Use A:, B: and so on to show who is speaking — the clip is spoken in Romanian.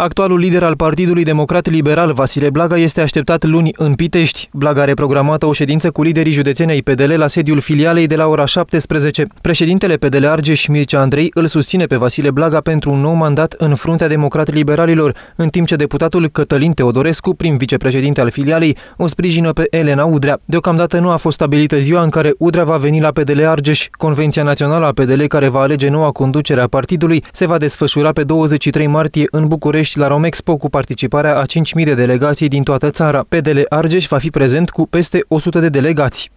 A: Actualul lider al Partidului Democrat Liberal, Vasile Blaga, este așteptat luni în Pitești. Blaga are programată o ședință cu liderii județenei PDL la sediul filialei de la ora 17. Președintele PDL Argeș Mircea Andrei îl susține pe Vasile Blaga pentru un nou mandat în fruntea Democrat Liberalilor, în timp ce deputatul Cătălin Teodorescu, prim vicepreședinte al filialei, o sprijină pe Elena Udrea. Deocamdată nu a fost stabilită ziua în care Udrea va veni la PDL Argeș. Convenția Națională a PDL, care va alege noua conducere a partidului, se va desfășura pe 23 martie în București București la Romexpo cu participarea a 5.000 de delegații din toată țara. PDL Argeș va fi prezent cu peste 100 de delegații.